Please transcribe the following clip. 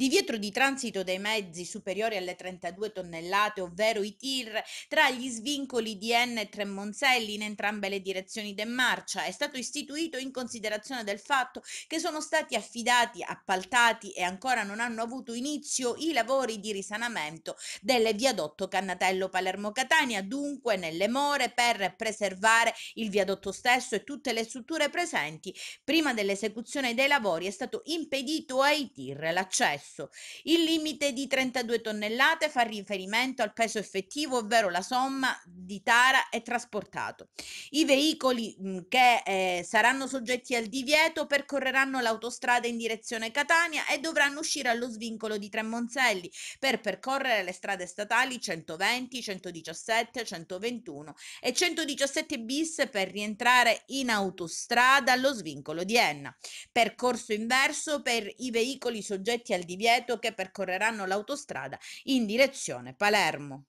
divieto di transito dei mezzi superiori alle 32 tonnellate, ovvero i tir, tra gli svincoli di N e Tremonselli in entrambe le direzioni de marcia, è stato istituito in considerazione del fatto che sono stati affidati, appaltati e ancora non hanno avuto inizio i lavori di risanamento del viadotto Cannatello-Palermo-Catania, dunque nelle more per preservare il viadotto stesso e tutte le strutture presenti. Prima dell'esecuzione dei lavori è stato impedito ai tir l'accesso basso. Il limite di 32 tonnellate fa riferimento al peso effettivo, ovvero la somma di tara e trasportato. I veicoli che eh, saranno soggetti al divieto percorreranno l'autostrada in direzione Catania e dovranno uscire allo svincolo di Tremonzelli per percorrere le strade statali 120, 117, 121 e 117 bis per rientrare in autostrada allo svincolo di Enna. Percorso inverso per i veicoli soggetti al divieto di divieto che percorreranno l'autostrada in direzione Palermo.